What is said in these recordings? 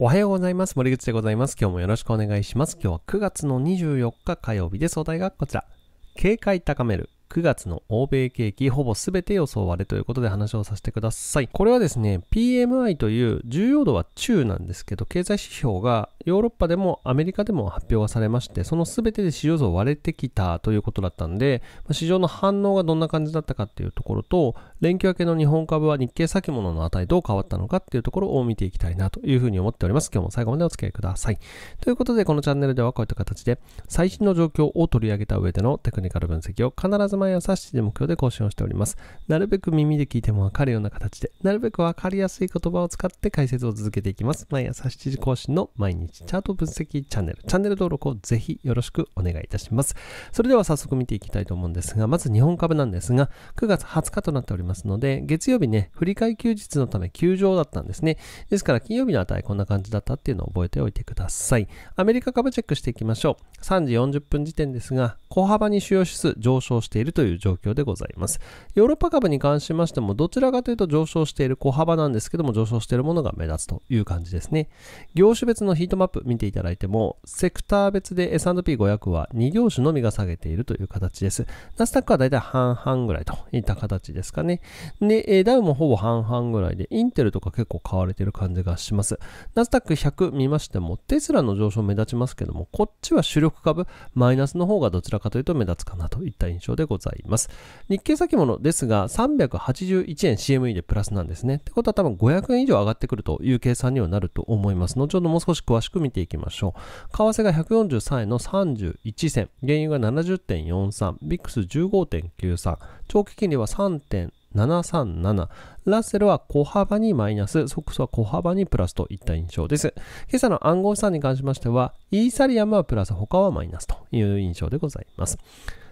おはようございます。森口でございます。今日もよろしくお願いします。今日は9月の24日火曜日です。お題がこちら。警戒高める。9月の欧米景気ほぼ全て予想割れということで話をさせてください。これはですね、PMI という重要度は中なんですけど、経済指標がヨーロッパでもアメリカでも発表がされまして、その全てで市場像割れてきたということだったんで、市場の反応がどんな感じだったかっていうところと、連休明けの日本株は日経先物の値どう変わったのかっていうところを見ていきたいなというふうに思っております。今日も最後までお付き合いください。ということで、このチャンネルではこういった形で、最新の状況を取り上げた上でのテクニカル分析を必ず前やサッで目標で更新をしております。なるべく耳で聞いてもわかるような形で、なるべくわかりやすい言葉を使って解説を続けていきます。毎朝7時更新の毎日チャート分析チャンネル、チャンネル登録をぜひよろしくお願いいたします。それでは早速見ていきたいと思うんですが、まず日本株なんですが、9月20日となっておりますので、月曜日ね、振り替休日のため休場だったんですね。ですから金曜日の値こんな感じだったっていうのを覚えておいてください。アメリカ株チェックしていきましょう。3時40分時点ですが、小幅に主要指数上昇しているるという状況でございます。ヨーロッパ株に関しましても、どちらかというと上昇している小幅なんですけども、上昇しているものが目立つという感じですね。業種別のヒートマップ見ていただいても、セクター別で S&P500 は2業種のみが下げているという形です。ナスダックはだいたい半々ぐらいといった形ですかね。で、ダウもほぼ半々ぐらいで、インテルとか結構買われてる感じがします。ナスダック100見ましても、テスラの上昇目立ちますけども、こっちは主力株、マイナスの方がどちらかというと目立つかなといった印象でございます。ございます。日経先物ですが、381円 CME でプラスなんですね。ってことは多分500円以上上がってくるという計算にはなると思います。後ほどもう少し詳しく見ていきましょう。為替が143円の31銭、原油が70.43、ックス1 5 9 3長期金利は3 737ラッセルは小幅にマイナス、ソックスは小幅にプラスといった印象です。今朝の暗号資産に関しましては、イーサリアムはプラス、他はマイナスという印象でございます。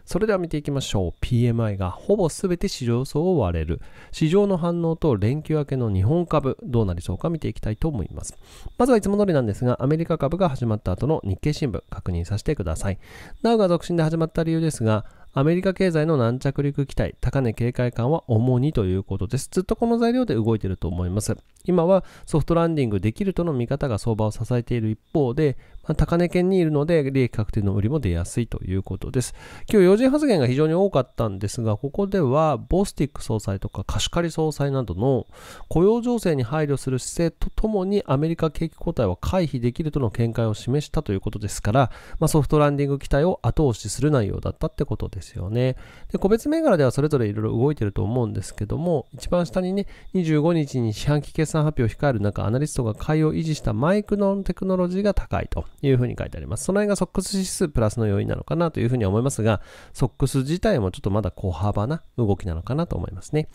それでは見ていきましょう。PMI がほぼすべて市場予想を割れる。市場の反応と連休明けの日本株、どうなりそうか見ていきたいと思います。まずはいつも通りなんですが、アメリカ株が始まった後の日経新聞、確認させてください。なおが続伸で始まった理由ですが、アメリカ経済の軟着陸期待、高値警戒感は主にということです。ずっとこの材料で動いていると思います。今はソフトランディングできるとの見方が相場を支えている一方で、高値圏にいるので、利益確定の売りも出やすいということです。今日、要人発言が非常に多かったんですが、ここでは、ボスティック総裁とか貸し借り総裁などの雇用情勢に配慮する姿勢とともに、アメリカ景気後退は回避できるとの見解を示したということですから、まあ、ソフトランディング期待を後押しする内容だったってことですよね。で、個別銘柄ではそれぞれいろいろ動いてると思うんですけども、一番下にね、25日に四半期決算発表を控える中、アナリストが買いを維持したマイクロンテクノロジーが高いと。いうふうに書いてあります。その辺がソックス指数プラスの要因なのかなというふうに思いますが、ソックス自体もちょっとまだ小幅な動きなのかなと思いますね。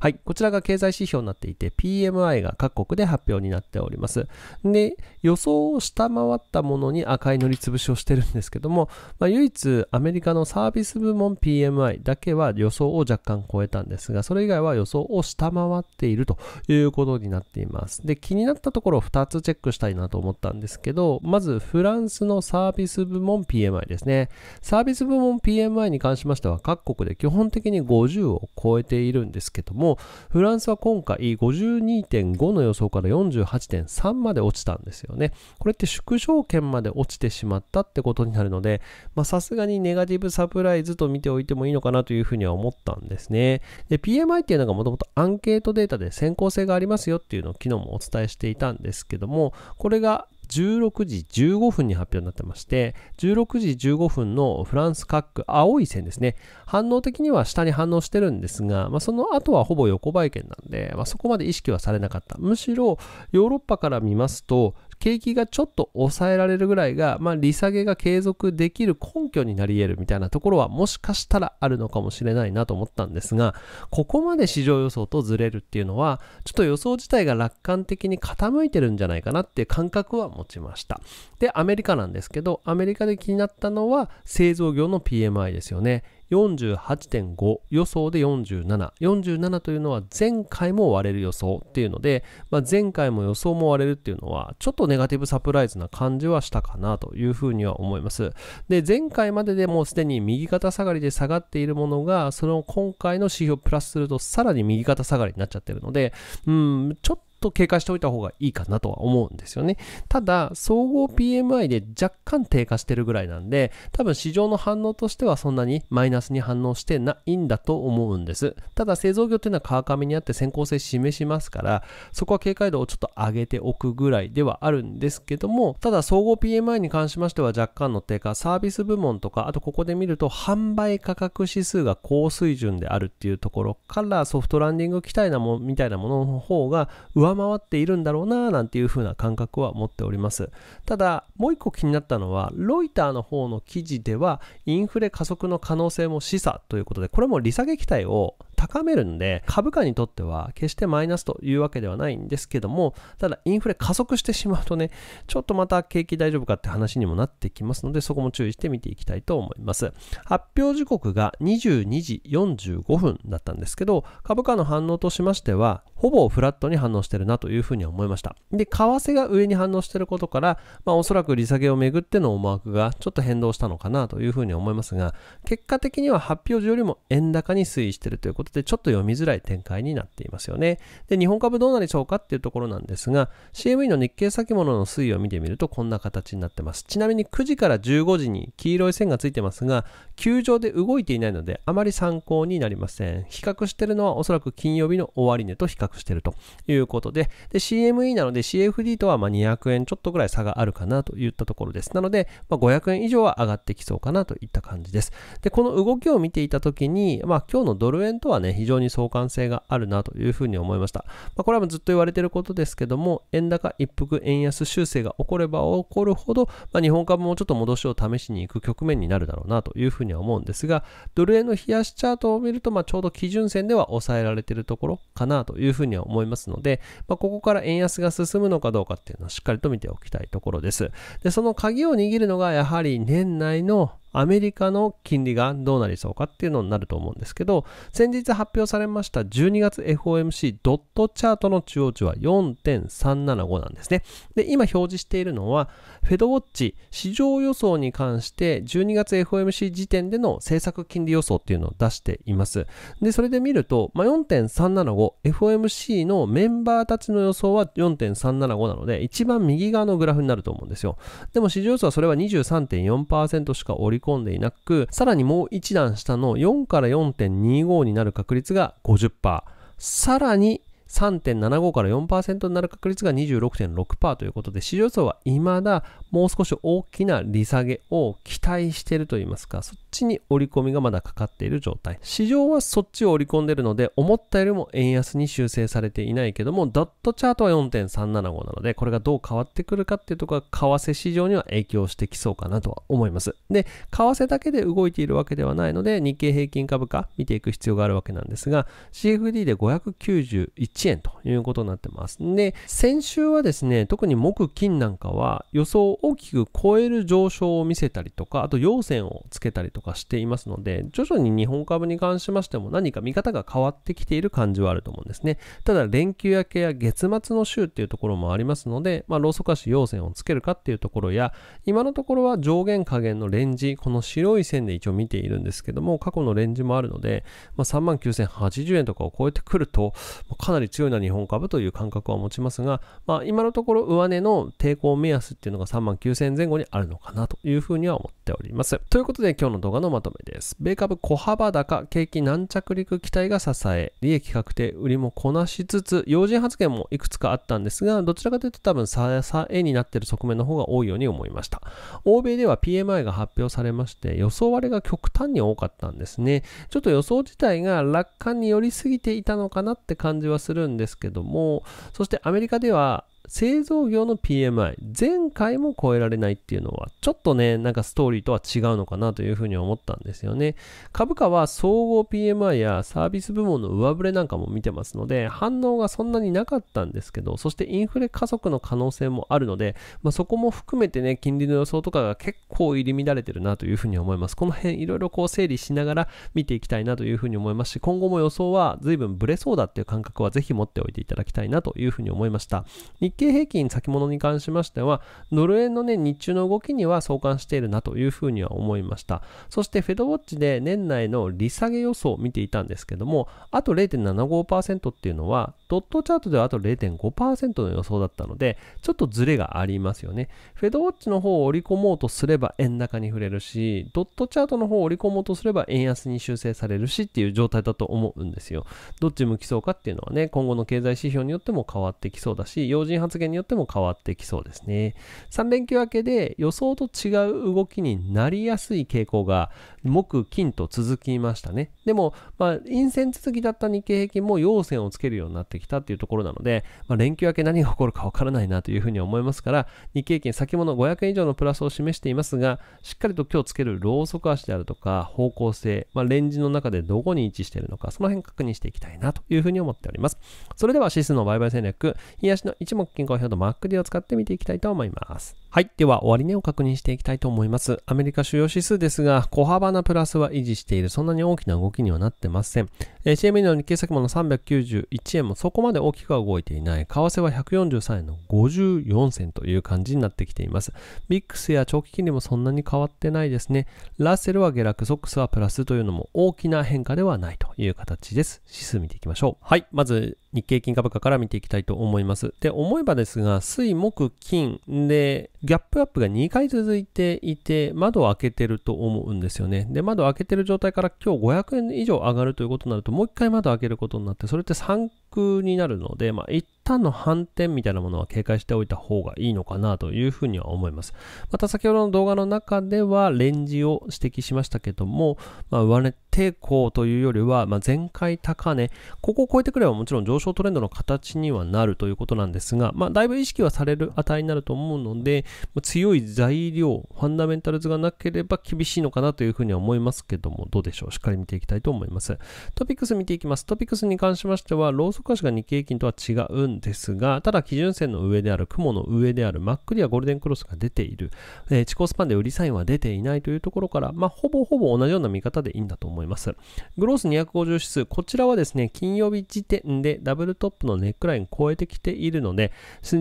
はい、こちらが経済指標になっていて、PMI が各国で発表になっております。で、予想を下回ったものに赤い塗りつぶしをしてるんですけども、まあ、唯一アメリカのサービス部門 PMI だけは予想を若干超えたんですが、それ以外は予想を下回っているということになっています。で、気になったところを2つチェックしたいなと思ったんですけど、まずフランスのサービス部門 PMI ですね。サービス部門 PMI に関しましては各国で基本的に50を超えているんですけども、もフランスは今回52.5の予想から48.3まで落ちたんですよねこれって縮小圏まで落ちてしまったってことになるのでさすがにネガティブサプライズと見ておいてもいいのかなというふうには思ったんですねで PMI っていうのがもともとアンケートデータで先行性がありますよっていうのを昨日もお伝えしていたんですけどもこれが16時15分に発表になってまして、16時15分のフランス各ク青い線ですね。反応的には下に反応してるんですが、まあ、その後はほぼ横ばい圏なんで、まあ、そこまで意識はされなかった。むしろ、ヨーロッパから見ますと、景気がちょっと抑えられるぐらいが、まあ、利下げが継続できる根拠になり得るみたいなところはもしかしたらあるのかもしれないなと思ったんですが、ここまで市場予想とずれるっていうのは、ちょっと予想自体が楽観的に傾いてるんじゃないかなっていう感覚は持ちました。で、アメリカなんですけど、アメリカで気になったのは製造業の PMI ですよね。48.5予想で4747 47というのは前回も割れる予想っていうので、まあ、前回も予想も割れるっていうのはちょっとネガティブサプライズな感じはしたかなというふうには思いますで前回まででもうすでに右肩下がりで下がっているものがその今回の指標プラスするとさらに右肩下がりになっちゃってるのでうんちょっとと警戒しておいた方がいいかなとは思うんですよね。ただ、総合 PMI で若干低下してるぐらいなんで、多分市場の反応としてはそんなにマイナスに反応してないんだと思うんです。ただ、製造業っていうのは川上にあって先行性示しますから、そこは警戒度をちょっと上げておくぐらいではあるんですけども、ただ、総合 PMI に関しましては若干の低下、サービス部門とか、あとここで見ると販売価格指数が高水準であるっていうところから、ソフトランディング期待なもみたいなものの方が上上回っているんだろうななんていうふうな感覚は持っておりますただもう一個気になったのはロイターの方の記事ではインフレ加速の可能性も示唆ということでこれも利下げ期待を高めるんで、株価にとっては決してマイナスというわけではないんですけども、ただインフレ加速してしまうとね、ちょっとまた景気大丈夫かって話にもなってきますので、そこも注意して見ていきたいと思います。発表時刻が22時45分だったんですけど、株価の反応としましては、ほぼフラットに反応してるなというふうに思いました。で、為替が上に反応してることから、まあおそらく利下げをめぐっての思惑がちょっと変動したのかなというふうに思いますが、結果的には発表時よりも円高に推移してるということことでちょっと読みづらい展開になっていますよね。で、日本株どうなりそうかっていうところなんですが、CME の日経先物の推移を見てみるとこんな形になってます。ちなみに9時から15時に黄色い線がついてますが、球場で動いていないのであまり参考になりません。比較してるのはおそらく金曜日の終値と比較してるということで、で CME なので CFD とはま200円ちょっとぐらい差があるかなといったところです。なので、ま500円以上は上がってきそうかなといった感じです。で、この動きを見ていたときに、まあ今日のドル円とはね、非常に相関性があるなというふうに思いました。まあ、これはずっと言われていることですけども、円高一服円安修正が起これば起こるほど、まあ、日本株もちょっと戻しを試しに行く局面になるだろうなというふうには思うんですが、ドル円の冷やしチャートを見ると、まあ、ちょうど基準線では抑えられているところかなというふうには思いますので、まあ、ここから円安が進むのかどうかっていうのはしっかりと見ておきたいところです。で、その鍵を握るのがやはり年内のアメリカの金利がどうなりそうかっていうのになると思うんですけど、先日発表されました12月 FOMC ドットチャートの中央値は4.375なんですね。で、今表示しているのは、フェドウォッチ市場予想に関して12月 FOMC 時点での政策金利予想っていうのを出しています。で、それで見ると、まあ、4.375、FOMC のメンバーたちの予想は4.375なので、一番右側のグラフになると思うんですよ。でも市場予想はそれは23.4%しかおりり込んでいなく、さらにもう一段下の4から4.25になる確率が50%。さらに3.75から4%になる確率が26.6%ということで、市場予想は未だもう少し大きな利下げを期待していると言いますか、そっちに織り込みがまだかかっている状態。市場はそっちを織り込んでるので、思ったよりも円安に修正されていないけども、ドットチャートは4.375なので、これがどう変わってくるかっていうところが、為替市場には影響してきそうかなとは思います。で、為替だけで動いているわけではないので、日経平均株価見ていく必要があるわけなんですが、CFD で591 1円ということになってます。で、先週はですね、特に木、金なんかは予想を大きく超える上昇を見せたりとか、あと陽線をつけたりとかしていますので、徐々に日本株に関しましても何か見方が変わってきている感じはあると思うんですね。ただ、連休明けや月末の週っていうところもありますので、まあ、ローソク足陽線をつけるかっていうところや、今のところは上限下限のレンジ、この白い線で一応見ているんですけども、過去のレンジもあるので、まあ、39,080円とかを超えてくると、かなりり強いな日本株という感覚は持ちますが、まあ、今のところ上値の抵抗目安っていうのが3万9000円前後にあるのかなというふうには思ってております。ということで今日の動画のまとめです。米株小幅高、景気軟着陸期待が支え、利益確定、売りもこなしつつ、要人発言もいくつかあったんですが、どちらかというと多分支えになっている側面の方が多いように思いました。欧米では PMI が発表されまして、予想割れが極端に多かったんですね。ちょっと予想自体が楽観に寄りすぎていたのかなって感じはするんですけども、そしてアメリカでは製造業の PMI、前回も超えられないっていうのは、ちょっとね、なんかストーリーとは違うのかなというふうに思ったんですよね。株価は総合 PMI やサービス部門の上振れなんかも見てますので、反応がそんなになかったんですけど、そしてインフレ加速の可能性もあるので、まあ、そこも含めてね、金利の予想とかが結構入り乱れてるなというふうに思います。この辺いろいろこう整理しながら見ていきたいなというふうに思いますし、今後も予想は随分ブレそうだっていう感覚はぜひ持っておいていただきたいなというふうに思いました。日経平均先物に関しましては、ドル円のね、日中の動きには相関しているなというふうには思いました。そして、フェドウォッチで年内の利下げ予想を見ていたんですけども、あと0.75%っていうのは、ドットチャートではあと0.5%の予想だったので、ちょっとズレがありますよね。フェドウォッチの方を織り込もうとすれば円高に触れるし、ドットチャートの方を織り込もうとすれば円安に修正されるしっていう状態だと思うんですよ。どっち向きそうかっていうのはね、今後の経済指標によっても変わってきそうだし、要人発言によっても変わってきそうですね。3連休明けで予想と違う動きになりやすい傾向が木、金と続きましたね。でも、まあ、陰線続きだった日経平均も陽線をつけるようになってってきたっていうところなので、まあ、連休明け何が起こるかわからないなというふうに思いますから、日経平均先物500円以上のプラスを示していますが、しっかりと今日つけるローソク足であるとか、方向性、まあ、レンジの中でどこに位置しているのか、その辺確認していきたいなというふうに思っております。それでは指数の売買戦略、冷やしの一目均衡表と MacD を使って見ていきたいと思います。はい。では、終値を確認していきたいと思います。アメリカ主要指数ですが、小幅なプラスは維持している。そんなに大きな動きにはなってません。えー、CME の日経先物391円もそこまで大きくは動いていない。為替は143円の54銭という感じになってきています。ビックスや長期金利もそんなに変わってないですね。ラッセルは下落、ソックスはプラスというのも大きな変化ではないという形です。指数見ていきましょう。はい。まず、日経金株価から見ていきたいと思います。で、思えばですが、水、木、金で、ギャップアップが2回続いていて、窓を開けてると思うんですよね。で、窓を開けてる状態から今日500円以上上がるということになると、もう1回窓を開けることになって、それって3空になるので、まあ、たの反転みたいなものは警戒しておいた方がいいのかなというふうには思います。また先ほどの動画の中ではレンジを指摘しましたけども、まあ、上値抵抗というよりは、まあ、前回高値、ここを超えてくればもちろん上昇トレンドの形にはなるということなんですが、まあ、だいぶ意識はされる値になると思うので、ま強い材料、ファンダメンタルズがなければ厳しいのかなというふうには思いますけども、どうでしょう。しっかり見ていきたいと思います。トピックス見ていきます。トピックスに関しましては、ローソク足が日経平均とは違うんですが、ただ基準線の上である雲の上であるマックリはゴールデンクロスが出ている、えー、地高スパンで売りサインは出ていないというところから、まあ、ほぼほぼ同じような見方でいいんだと思います。グロース250指数、こちらはですね、金曜日時点でダブルトップのネックライン超えてきているので、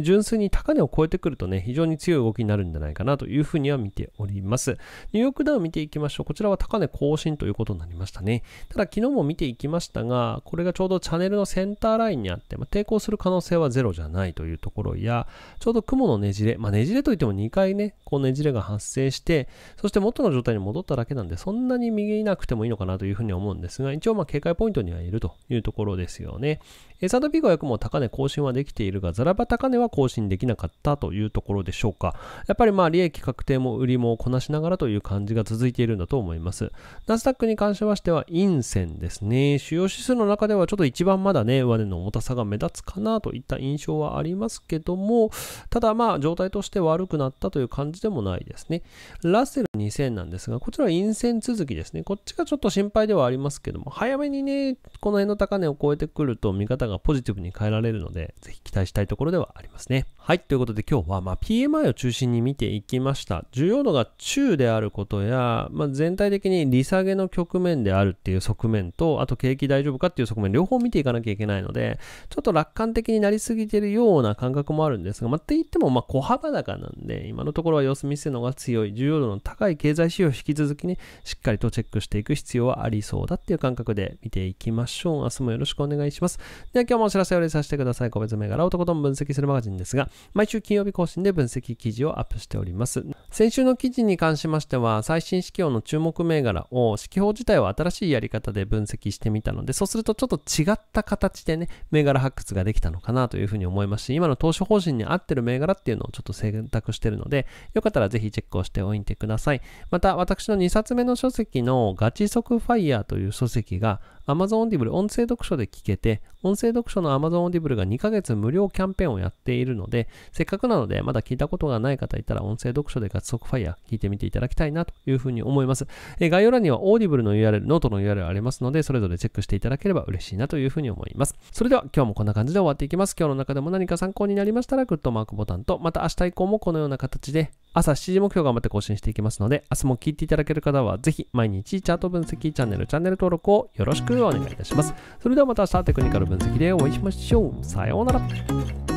純粋に高値を超えてくるとね、非常に強い動きになるんじゃないかなというふうには見ております。ニューヨークダウン見ていきましょう。こちらは高値更新ということになりましたね。ただ昨日も見ていきましたが、これがちょうどチャンネルのセンターラインにあって、まあ、抵抗する可能性性はゼロじゃないというところや、ちょうど雲のねじれ、まあ、ねじれといっても2回ね、こうねじれが発生して、そして元の状態に戻っただけなんで、そんなに右いなくてもいいのかなというふうに思うんですが、一応まあ警戒ポイントにはいるというところですよね。S&P 500も高値更新はできているが、ザラバ高値は更新できなかったというところでしょうか。やっぱりまあ利益確定も売りもこなしながらという感じが続いているんだと思います。ナスダックに関しましては陰線ですね。主要指数の中ではちょっと一番まだね、上値の重たさが目立つかなといった印象はありますけども、ただまあ状態として悪くなったという感じでもないですね。ラッセル2000なんですが、こちらは陰線続きですね。こっちがちょっと心配ではありますけども、早めにね、この辺の高値を超えてくると見方がポジティブに変えられるので、ぜひ期待したいところではありますね。はい。ということで今日は、ま PMI を中心に見ていきました。重要度が中であることや、まあ、全体的に利下げの局面であるっていう側面と、あと景気大丈夫かっていう側面、両方見ていかなきゃいけないので、ちょっと楽観的になりすぎてるような感覚もあるんですが、まあ、って言っても、ま小幅高なんで、今のところは様子見せるのが強い、重要度の高い経済指標を引き続きね、しっかりとチェックしていく必要はありそうだっていう感覚で見ていきましょう。明日もよろしくお願いします。では今日もお知らせをさせてください。個別銘柄男とことん分析するマガジンですが、毎週金曜日更新で分析記事をアップしております。先週の記事に関しましては、最新指標の注目銘柄を、指標自体は新しいやり方で分析してみたので、そうするとちょっと違った形でね、銘柄発掘ができたのかなというふうに思いますし、今の投資方針に合ってる銘柄っていうのをちょっと選択してるので、よかったらぜひチェックをしておいてください。また、私の2冊目の書籍のガチ速ファイヤーという書籍が、Amazon Audible 音声読書で聞けて、音声読書の Amazon Audible が2ヶ月無料キャンペーンをやっているので、せっかくなので、まだ聞いたことがない方いたら、音声読書で活速ファイヤー聞いてみていただきたいなというふうに思います。え概要欄には Audible の URL、ノートの URL ありますので、それぞれチェックしていただければ嬉しいなというふうに思います。それでは今日もこんな感じで終わっていきます。今日の中でも何か参考になりましたら、グッドマークボタンと、また明日以降もこのような形で、朝7時目標頑張って更新していきますので、明日も聞いていただける方は、ぜひ毎日チャート分析チャンネル、チャンネル登録をよろしくお願いいたします。それではまた明日テクニカル分析でお会いしましょう。さようなら。